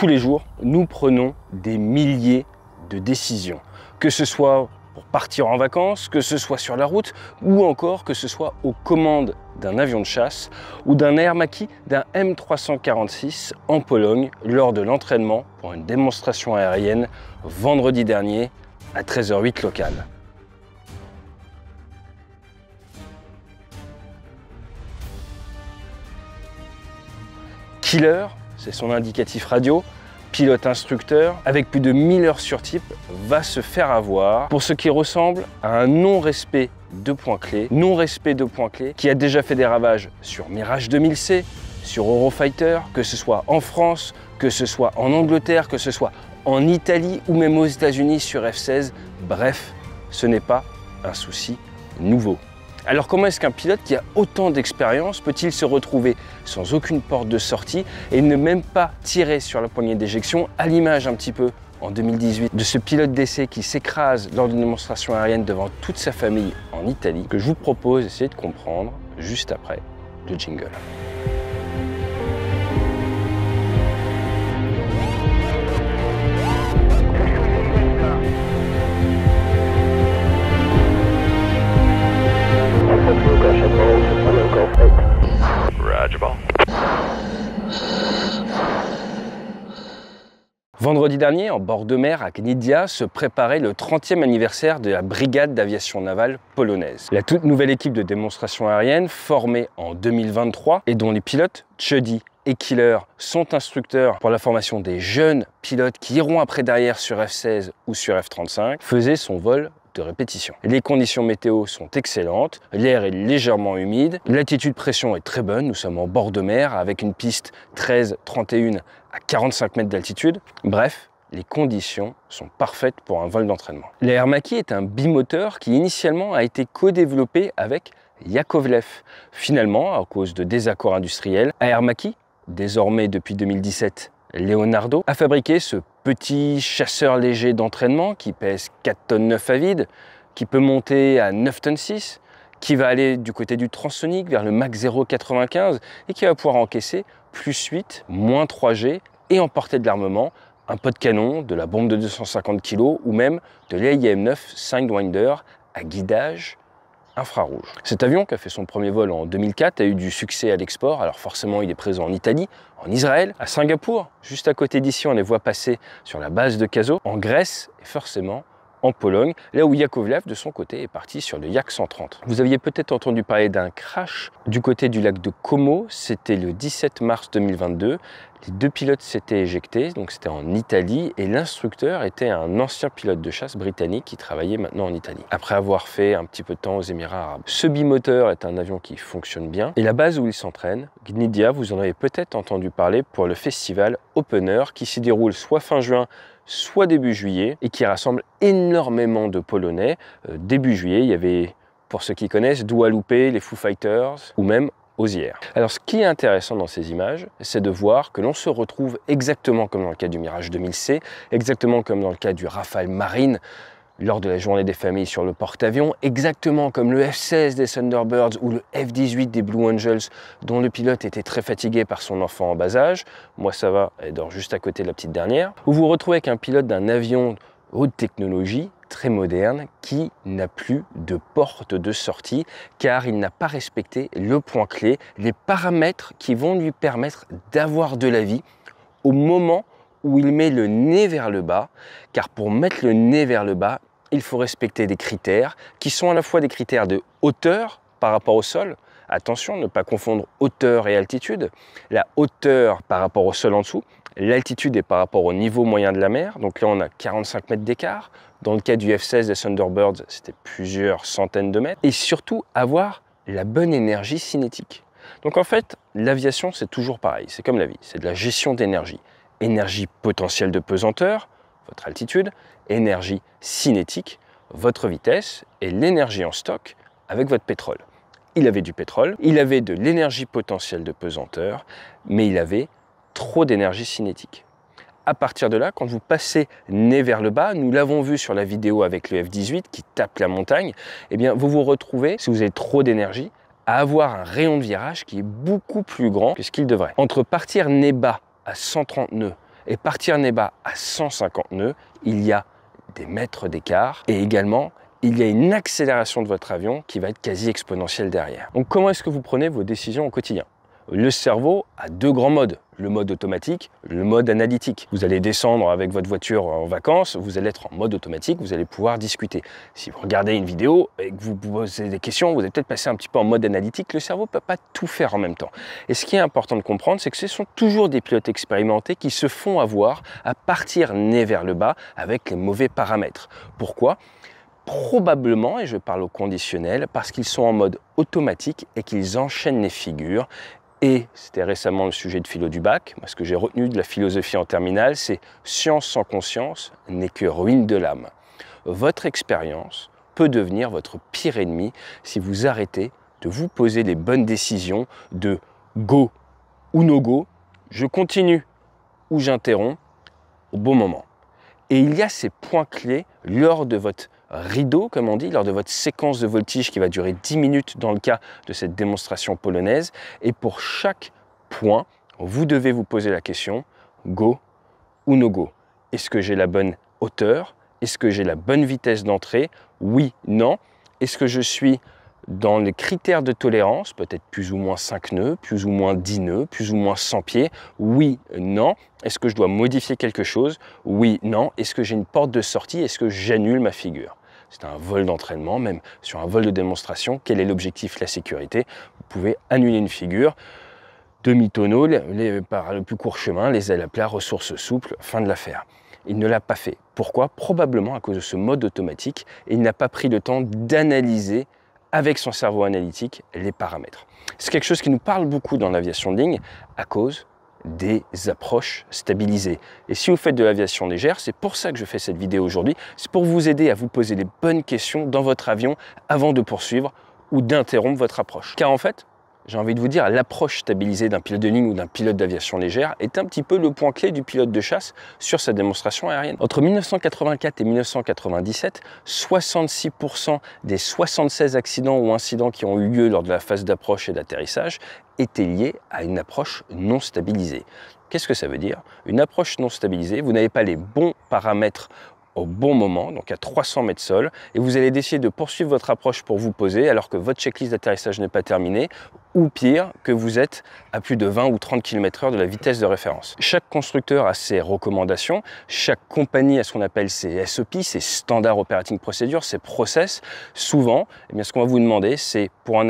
tous les jours, nous prenons des milliers de décisions, que ce soit pour partir en vacances, que ce soit sur la route, ou encore que ce soit aux commandes d'un avion de chasse ou d'un air maquis d'un M346 en Pologne lors de l'entraînement pour une démonstration aérienne vendredi dernier à 13h08 locale. Killer c'est son indicatif radio, pilote instructeur, avec plus de 1000 heures sur type, va se faire avoir pour ce qui ressemble à un non-respect de points clés, non-respect de points clés, qui a déjà fait des ravages sur Mirage 2000C, sur Eurofighter, que ce soit en France, que ce soit en Angleterre, que ce soit en Italie ou même aux États-Unis sur F-16. Bref, ce n'est pas un souci nouveau. Alors comment est-ce qu'un pilote qui a autant d'expérience peut-il se retrouver sans aucune porte de sortie et ne même pas tirer sur la poignée d'éjection à l'image un petit peu en 2018 de ce pilote d'essai qui s'écrase lors d'une démonstration aérienne devant toute sa famille en Italie que je vous propose d'essayer de comprendre juste après le jingle. Vendredi dernier, en bord de mer à Gnidia, se préparait le 30e anniversaire de la brigade d'aviation navale polonaise. La toute nouvelle équipe de démonstration aérienne, formée en 2023 et dont les pilotes Chuddy et Killer sont instructeurs pour la formation des jeunes pilotes qui iront après derrière sur F-16 ou sur F-35, faisait son vol de répétition. Les conditions météo sont excellentes, l'air est légèrement humide, l'altitude pression est très bonne, nous sommes en bord de mer avec une piste 13, 31 à 45 mètres d'altitude. Bref, les conditions sont parfaites pour un vol d'entraînement. L'air Maki est un bimoteur qui initialement a été co-développé avec Yakovlev. Finalement, à cause de désaccords industriels, Air désormais depuis 2017 Leonardo, a fabriqué ce petit chasseur léger d'entraînement qui pèse 4 tonnes 9 à vide, qui peut monter à 9 tonnes 6, qui va aller du côté du Transonic vers le max 0,95 et qui va pouvoir encaisser plus 8, moins 3G et emporter de l'armement, un pot de canon, de la bombe de 250 kg ou même de l'AIM-9 Sidewinder à guidage infrarouge. Cet avion, qui a fait son premier vol en 2004, a eu du succès à l'export. Alors forcément, il est présent en Italie, en Israël, à Singapour. Juste à côté d'ici, on les voit passer sur la base de Caso, en Grèce et forcément en Pologne, là où Yakovlev, de son côté, est parti sur le Yak 130. Vous aviez peut-être entendu parler d'un crash du côté du lac de Como, c'était le 17 mars 2022. Les deux pilotes s'étaient éjectés, donc c'était en Italie, et l'instructeur était un ancien pilote de chasse britannique qui travaillait maintenant en Italie, après avoir fait un petit peu de temps aux Émirats arabes. Ce bimoteur est un avion qui fonctionne bien, et la base où il s'entraîne, Gnidia, vous en avez peut-être entendu parler pour le festival Opener, qui s'y déroule soit fin juin, soit début juillet, et qui rassemble énormément de Polonais. Euh, début juillet, il y avait pour ceux qui connaissent, Dua Loupé, les Foo Fighters, ou même alors ce qui est intéressant dans ces images, c'est de voir que l'on se retrouve exactement comme dans le cas du Mirage 2000C, exactement comme dans le cas du Rafale Marine, lors de la journée des familles sur le porte-avions, exactement comme le F-16 des Thunderbirds ou le F-18 des Blue Angels, dont le pilote était très fatigué par son enfant en bas âge. Moi, ça va, elle dort juste à côté de la petite dernière. Où vous vous retrouvez avec un pilote d'un avion haute technologie très moderne qui n'a plus de porte de sortie car il n'a pas respecté le point clé, les paramètres qui vont lui permettre d'avoir de la vie au moment où il met le nez vers le bas, car pour mettre le nez vers le bas, il faut respecter des critères qui sont à la fois des critères de hauteur par rapport au sol, attention, ne pas confondre hauteur et altitude, la hauteur par rapport au sol en dessous, l'altitude est par rapport au niveau moyen de la mer, donc là on a 45 mètres d'écart, dans le cas du F-16 des Thunderbirds, c'était plusieurs centaines de mètres. Et surtout, avoir la bonne énergie cinétique. Donc en fait, l'aviation, c'est toujours pareil. C'est comme la vie, c'est de la gestion d'énergie. Énergie potentielle de pesanteur, votre altitude, énergie cinétique, votre vitesse et l'énergie en stock avec votre pétrole. Il avait du pétrole, il avait de l'énergie potentielle de pesanteur, mais il avait trop d'énergie cinétique à partir de là, quand vous passez nez vers le bas, nous l'avons vu sur la vidéo avec le F18 qui tape la montagne, eh bien vous vous retrouvez, si vous avez trop d'énergie, à avoir un rayon de virage qui est beaucoup plus grand que ce qu'il devrait. Entre partir nez bas à 130 nœuds et partir nez bas à 150 nœuds, il y a des mètres d'écart et également il y a une accélération de votre avion qui va être quasi exponentielle derrière. Donc comment est-ce que vous prenez vos décisions au quotidien Le cerveau a deux grands modes le mode automatique, le mode analytique. Vous allez descendre avec votre voiture en vacances, vous allez être en mode automatique, vous allez pouvoir discuter. Si vous regardez une vidéo et que vous posez des questions, vous allez peut-être passer un petit peu en mode analytique, le cerveau ne peut pas tout faire en même temps. Et ce qui est important de comprendre, c'est que ce sont toujours des pilotes expérimentés qui se font avoir à partir nez vers le bas avec les mauvais paramètres. Pourquoi probablement, et je parle au conditionnel, parce qu'ils sont en mode automatique et qu'ils enchaînent les figures et c'était récemment le sujet de philo du bac, ce que j'ai retenu de la philosophie en terminale, c'est science sans conscience n'est que ruine de l'âme. Votre expérience peut devenir votre pire ennemi si vous arrêtez de vous poser les bonnes décisions de go ou no go, je continue ou j'interromps au bon moment. Et il y a ces points clés lors de votre rideau, comme on dit, lors de votre séquence de voltige qui va durer 10 minutes dans le cas de cette démonstration polonaise. Et pour chaque point, vous devez vous poser la question, go ou no go Est-ce que j'ai la bonne hauteur Est-ce que j'ai la bonne vitesse d'entrée Oui, non. Est-ce que je suis dans les critères de tolérance, peut-être plus ou moins 5 nœuds, plus ou moins 10 nœuds, plus ou moins 100 pieds Oui, non. Est-ce que je dois modifier quelque chose Oui, non. Est-ce que j'ai une porte de sortie Est-ce que j'annule ma figure c'est un vol d'entraînement, même sur un vol de démonstration, quel est l'objectif La sécurité. Vous pouvez annuler une figure, demi-tonneau, par le plus court chemin, les ailes à plat, ressources souples, fin de l'affaire. Il ne l'a pas fait. Pourquoi Probablement à cause de ce mode automatique il n'a pas pris le temps d'analyser avec son cerveau analytique les paramètres. C'est quelque chose qui nous parle beaucoup dans l'aviation de ligne à cause des approches stabilisées. Et si vous faites de l'aviation légère, c'est pour ça que je fais cette vidéo aujourd'hui, c'est pour vous aider à vous poser les bonnes questions dans votre avion avant de poursuivre ou d'interrompre votre approche. Car en fait, j'ai envie de vous dire, l'approche stabilisée d'un pilote de ligne ou d'un pilote d'aviation légère est un petit peu le point clé du pilote de chasse sur sa démonstration aérienne. Entre 1984 et 1997, 66% des 76 accidents ou incidents qui ont eu lieu lors de la phase d'approche et d'atterrissage étaient liés à une approche non stabilisée. Qu'est-ce que ça veut dire Une approche non stabilisée, vous n'avez pas les bons paramètres au bon moment, donc à 300 mètres sol, et vous allez décider de poursuivre votre approche pour vous poser alors que votre checklist d'atterrissage n'est pas terminée, ou pire, que vous êtes à plus de 20 ou 30 km heure de la vitesse de référence. Chaque constructeur a ses recommandations, chaque compagnie a ce qu'on appelle ses SOP, ses Standard Operating Procedures, ses process. Souvent, eh bien, ce qu'on va vous demander, c'est pour,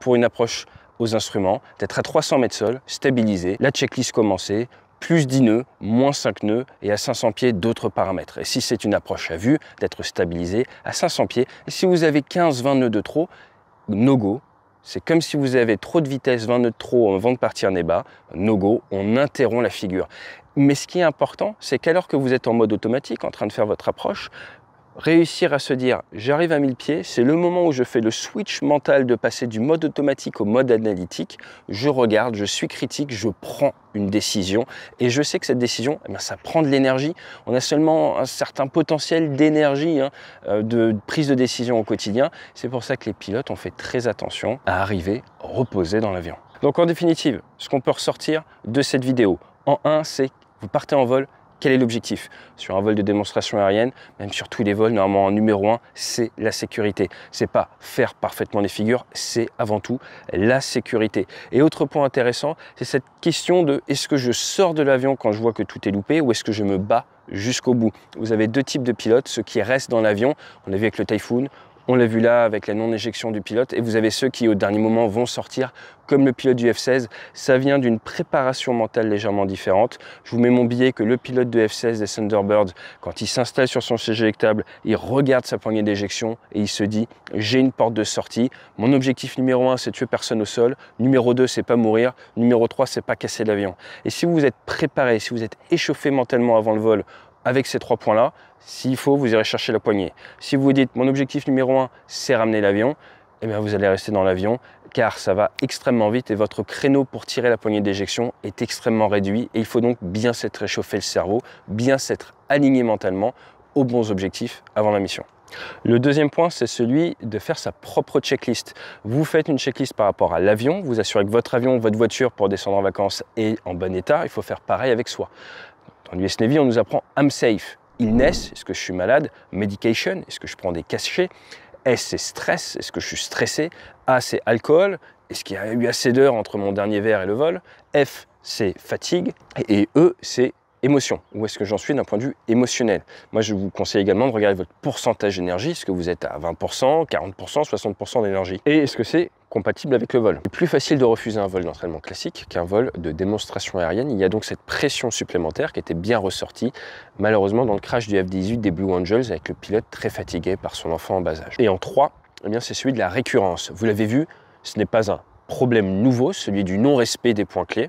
pour une approche aux instruments, d'être à 300 mètres sol, stabilisé, la checklist commencée, plus 10 nœuds, moins 5 nœuds et à 500 pieds d'autres paramètres. Et si c'est une approche à vue, d'être stabilisé à 500 pieds. Et si vous avez 15-20 nœuds de trop, no go. C'est comme si vous avez trop de vitesse, 20 nœuds de trop avant de partir en bas, no go, on interrompt la figure. Mais ce qui est important, c'est qu'alors que vous êtes en mode automatique, en train de faire votre approche, réussir à se dire j'arrive à 1000 pieds, c'est le moment où je fais le switch mental de passer du mode automatique au mode analytique. Je regarde, je suis critique, je prends une décision et je sais que cette décision, eh ben, ça prend de l'énergie. On a seulement un certain potentiel d'énergie hein, euh, de prise de décision au quotidien. C'est pour ça que les pilotes ont fait très attention à arriver reposé dans l'avion. Donc en définitive, ce qu'on peut ressortir de cette vidéo, en un, c'est vous partez en vol, quel est l'objectif Sur un vol de démonstration aérienne, même sur tous les vols, normalement en numéro un, c'est la sécurité. C'est pas faire parfaitement les figures, c'est avant tout la sécurité. Et autre point intéressant, c'est cette question de est-ce que je sors de l'avion quand je vois que tout est loupé ou est-ce que je me bats jusqu'au bout. Vous avez deux types de pilotes, ceux qui restent dans l'avion, on a vu avec le Typhoon, on l'a vu là avec la non-éjection du pilote. Et vous avez ceux qui, au dernier moment, vont sortir, comme le pilote du F-16. Ça vient d'une préparation mentale légèrement différente. Je vous mets mon billet que le pilote de F-16 des Thunderbirds, quand il s'installe sur son siège éjectable, il regarde sa poignée d'éjection et il se dit « j'ai une porte de sortie. Mon objectif numéro 1, c'est tuer personne au sol. Numéro 2, c'est pas mourir. Numéro 3, c'est pas casser l'avion. » Et si vous vous êtes préparé, si vous êtes échauffé mentalement avant le vol, avec ces trois points-là. S'il faut, vous irez chercher la poignée. Si vous vous dites mon objectif numéro un, c'est ramener l'avion, eh bien vous allez rester dans l'avion car ça va extrêmement vite et votre créneau pour tirer la poignée d'éjection est extrêmement réduit et il faut donc bien s'être réchauffé le cerveau, bien s'être aligné mentalement aux bons objectifs avant la mission. Le deuxième point, c'est celui de faire sa propre checklist. Vous faites une checklist par rapport à l'avion, vous assurez que votre avion, votre voiture pour descendre en vacances est en bon état, il faut faire pareil avec soi. En US Navy, on nous apprend I'm safe. Illness, est-ce que je suis malade Medication, est-ce que je prends des cachets S, c'est stress, est-ce que je suis stressé A, c'est alcool, est-ce qu'il y a eu assez d'heures entre mon dernier verre et le vol F, c'est fatigue. Et E, c'est émotion, où est-ce que j'en suis d'un point de vue émotionnel. Moi, je vous conseille également de regarder votre pourcentage d'énergie, est-ce que vous êtes à 20%, 40%, 60% d'énergie, et est-ce que c'est compatible avec le vol. est plus facile de refuser un vol d'entraînement classique qu'un vol de démonstration aérienne. Il y a donc cette pression supplémentaire qui était bien ressortie, malheureusement, dans le crash du F-18 des Blue Angels, avec le pilote très fatigué par son enfant en bas âge. Et en 3, eh bien, c'est celui de la récurrence. Vous l'avez vu, ce n'est pas un problème nouveau, celui du non-respect des points clés.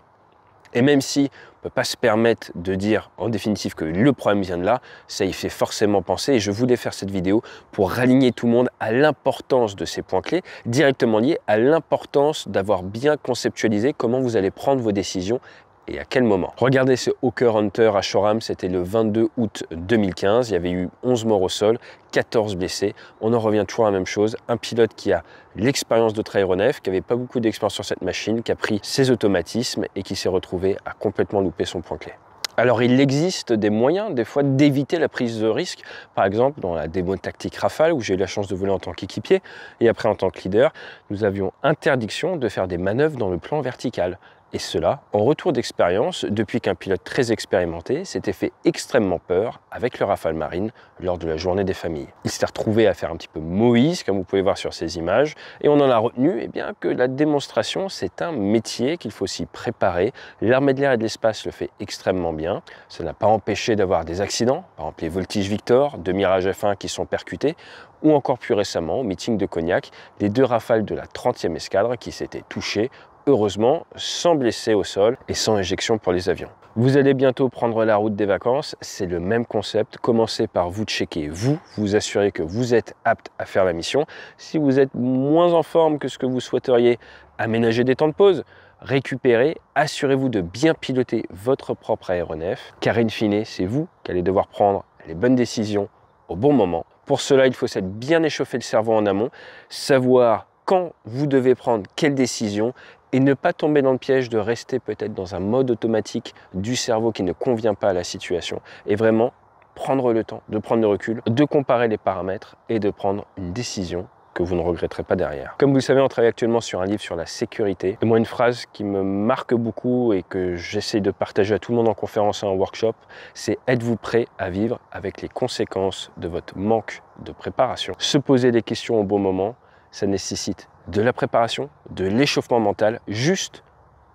Et même si on ne peut pas se permettre de dire en définitive que le problème vient de là, ça y fait forcément penser et je voulais faire cette vidéo pour raligner tout le monde à l'importance de ces points clés, directement liés à l'importance d'avoir bien conceptualisé comment vous allez prendre vos décisions et à quel moment. Regardez ce Hawker Hunter à Shoreham, c'était le 22 août 2015. Il y avait eu 11 morts au sol, 14 blessés. On en revient toujours à la même chose. Un pilote qui a l'expérience de aéronefs, qui n'avait pas beaucoup d'expérience sur cette machine, qui a pris ses automatismes et qui s'est retrouvé à complètement louper son point clé. Alors il existe des moyens des fois d'éviter la prise de risque. Par exemple, dans la démo tactique Rafale, où j'ai eu la chance de voler en tant qu'équipier et après en tant que leader, nous avions interdiction de faire des manœuvres dans le plan vertical. Et cela en retour d'expérience depuis qu'un pilote très expérimenté s'était fait extrêmement peur avec le Rafale Marine lors de la journée des familles. Il s'est retrouvé à faire un petit peu Moïse, comme vous pouvez voir sur ces images, et on en a retenu eh bien, que la démonstration, c'est un métier qu'il faut s'y préparer. L'armée de l'air et de l'espace le fait extrêmement bien. Ça n'a pas empêché d'avoir des accidents, par exemple les Voltige Victor deux Mirage F1 qui sont percutés, ou encore plus récemment, au meeting de Cognac, les deux rafales de la 30e escadre qui s'étaient touchées heureusement sans blessés au sol et sans éjection pour les avions. Vous allez bientôt prendre la route des vacances, c'est le même concept. Commencez par vous checker, vous, vous assurez que vous êtes apte à faire la mission. Si vous êtes moins en forme que ce que vous souhaiteriez, aménagez des temps de pause, récupérez, assurez-vous de bien piloter votre propre aéronef, car in fine, c'est vous qui allez devoir prendre les bonnes décisions au bon moment. Pour cela, il faut s'être bien échauffé le cerveau en amont, savoir quand vous devez prendre quelle décision et ne pas tomber dans le piège de rester peut-être dans un mode automatique du cerveau qui ne convient pas à la situation et vraiment prendre le temps de prendre le recul, de comparer les paramètres et de prendre une décision que vous ne regretterez pas derrière. Comme vous le savez, on travaille actuellement sur un livre sur la sécurité. Et moi, une phrase qui me marque beaucoup et que j'essaie de partager à tout le monde en conférence et en workshop, c'est êtes-vous prêt à vivre avec les conséquences de votre manque de préparation Se poser des questions au bon moment, ça nécessite de la préparation, de l'échauffement mental, juste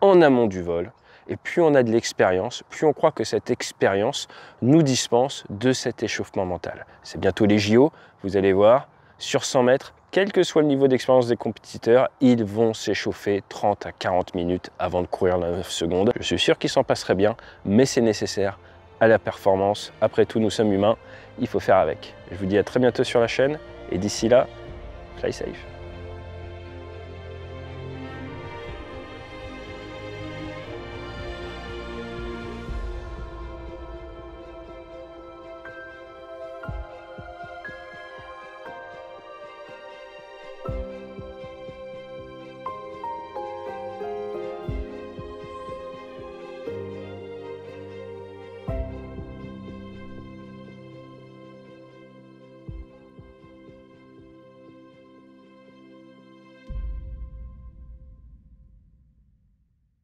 en amont du vol. Et plus on a de l'expérience, plus on croit que cette expérience nous dispense de cet échauffement mental. C'est bientôt les JO, vous allez voir, sur 100 mètres, quel que soit le niveau d'expérience des compétiteurs, ils vont s'échauffer 30 à 40 minutes avant de courir 9 secondes. Je suis sûr qu'ils s'en passeraient bien, mais c'est nécessaire à la performance. Après tout, nous sommes humains, il faut faire avec. Je vous dis à très bientôt sur la chaîne, et d'ici là, fly safe.